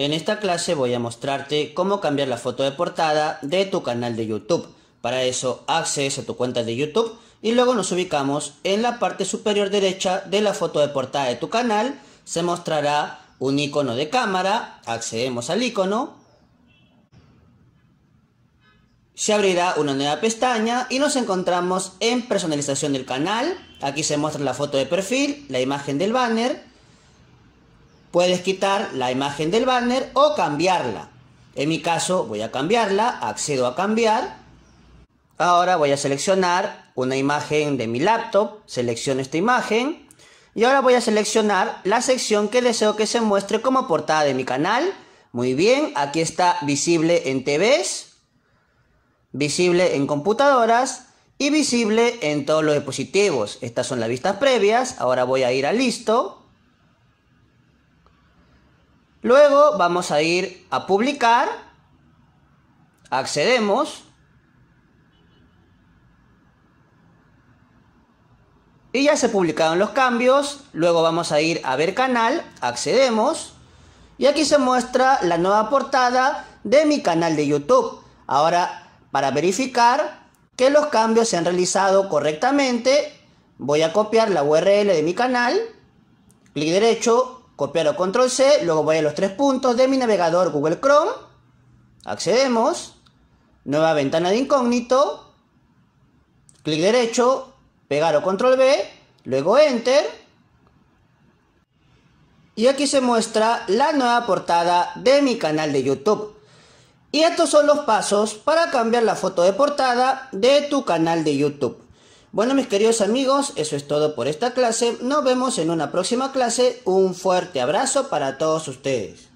En esta clase voy a mostrarte cómo cambiar la foto de portada de tu canal de YouTube. Para eso accedes a tu cuenta de YouTube y luego nos ubicamos en la parte superior derecha de la foto de portada de tu canal. Se mostrará un icono de cámara, accedemos al icono. Se abrirá una nueva pestaña y nos encontramos en personalización del canal. Aquí se muestra la foto de perfil, la imagen del banner Puedes quitar la imagen del banner o cambiarla. En mi caso voy a cambiarla, accedo a cambiar. Ahora voy a seleccionar una imagen de mi laptop, selecciono esta imagen y ahora voy a seleccionar la sección que deseo que se muestre como portada de mi canal. Muy bien, aquí está visible en TVs, visible en computadoras y visible en todos los dispositivos. Estas son las vistas previas, ahora voy a ir a listo. Luego vamos a ir a publicar. Accedemos. Y ya se publicaron los cambios. Luego vamos a ir a ver canal. Accedemos. Y aquí se muestra la nueva portada de mi canal de YouTube. Ahora, para verificar que los cambios se han realizado correctamente, voy a copiar la URL de mi canal. Clic derecho, Copiar o control C, luego voy a los tres puntos de mi navegador Google Chrome, accedemos, nueva ventana de incógnito, clic derecho, pegar o control B, luego enter, y aquí se muestra la nueva portada de mi canal de YouTube. Y estos son los pasos para cambiar la foto de portada de tu canal de YouTube. Bueno, mis queridos amigos, eso es todo por esta clase. Nos vemos en una próxima clase. Un fuerte abrazo para todos ustedes.